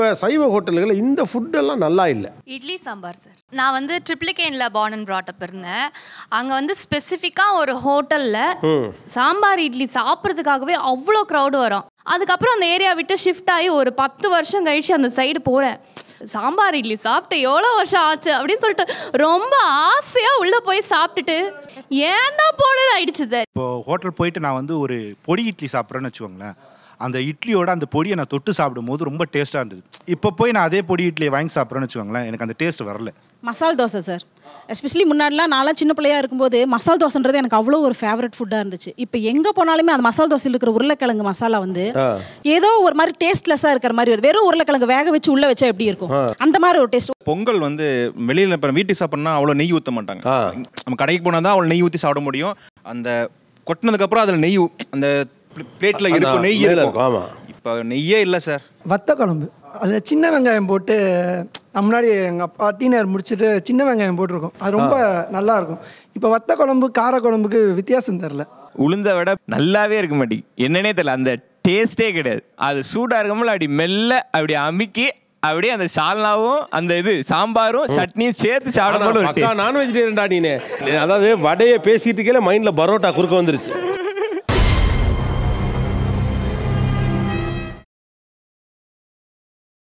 இப்போ சைவ ஹோட்டல்களில் இந்த ஃபுட்டெல்லாம் நல்லா இல்லை இட்லி சாம்பார் சார் நான் வந்து ட்ரிப்ளிகேனில் பார்ன் அண்ட் இருந்தேன் அங்கே வந்து ஸ்பெசிஃபிக்காக ஒரு ஹோட்டலில் சாம்பார் இட்லி சாப்பிட்றதுக்காகவே அவ்வளோ க்ரௌடு வரும் அதுக்கப்புறம் அந்த ஏரியா விட்டு ஷிஃப்ட் ஆகி ஒரு பத்து வருஷம் கழிச்சு அந்த சைடு போகிறேன் சாம்பார் இட்லி சாப்பிட்டு எவ்வளோ வருஷம் ஆச்சு அப்படின்னு சொல்லிட்டு ரொம்ப ஆசையாக உள்ளே போய் சாப்பிட்டுட்டு ஏன் தான் போனது ஆயிடுச்சு சார் இப்போ ஹோட்டல் போயிட்டு நான் வந்து ஒரு பொடி இட்லி சாப்பிட்றேன்னு வச்சுக்கோங்களேன் அந்த இட்லியோட அந்த பொடியை நான் தொட்டு சாப்பிடும்போது ரொம்ப டேஸ்ட்டாக இருந்தது இப்போ போய் நான் அதே பொடி இட்லியை வாங்கி சாப்பிட்றேன்னு வச்சுக்கோங்களேன் எனக்கு அந்த டேஸ்ட் வரல மசால் தோசை சார் எஸ்பெஷலி முன்னாடிலாம் நான்லாம் சின்ன பிள்ளையாக இருக்கும்போது மசால் தோசைன்றது எனக்கு அவ்வளோ ஒரு ஃபேவரட் ஃபுட்டாக இருந்துச்சு இப்போ எங்கே போனாலுமே அந்த மசால் தோசையில் இருக்கிற உருளைக்கிழங்கு மசாலா வந்து ஏதோ ஒரு மாதிரி டேஸ்ட்லெஸ்ஸாக இருக்கிற மாதிரி வெறும் உருளைக்கிழங்கு வேக வச்சு உள்ளே வச்சா எப்படி இருக்கும் அந்த மாதிரி ஒரு டேஸ்ட் பொங்கல் வந்து வெளியில் இப்போ வீட்டுக்கு சாப்பிட்னா அவ்வளோ நெய் ஊற்ற மாட்டாங்க நம்ம கடைக்கு போனால் தான் அவ்வளோ நெய் ஊற்றி சாப்பிட முடியும் அந்த கொட்டினதுக்கப்புறம் அதில் நெய் அந்த பிளேட்ல இருக்கும் நெய் இருக்கும் ஆமா இப்போ நெய்யே இல்லை சார் வத்த குழம்பு அதில் சின்ன வெங்காயம் போட்டு முன்னாடி எங்கள் அப்பா டீனர் முடிச்சுட்டு சின்ன வெங்காயம் போட்டிருக்கோம் அது ரொம்ப நல்லா இருக்கும் இப்போ வத்த குழம்பு கார குழம்புக்கு வித்தியாசம் தெரில உளுந்த விட நல்லாவே இருக்க மாட்டேங்குது என்னன்னே தெரியல அந்த டேஸ்டே கிடையாது அது சூடாக இருக்கும்போது அப்படி மெல்ல அப்படி அமுக்கி அப்படியே அந்த சால்னாவும் அந்த இது சாம்பாரும் சட்னியும் சேர்த்து சாப்பிடணும் நான்வெஜிடேரியன்டா நீனு அதாவது வடையை பேசிட்டு மைண்டில் பரோட்டா குறுக்க வந்துருச்சு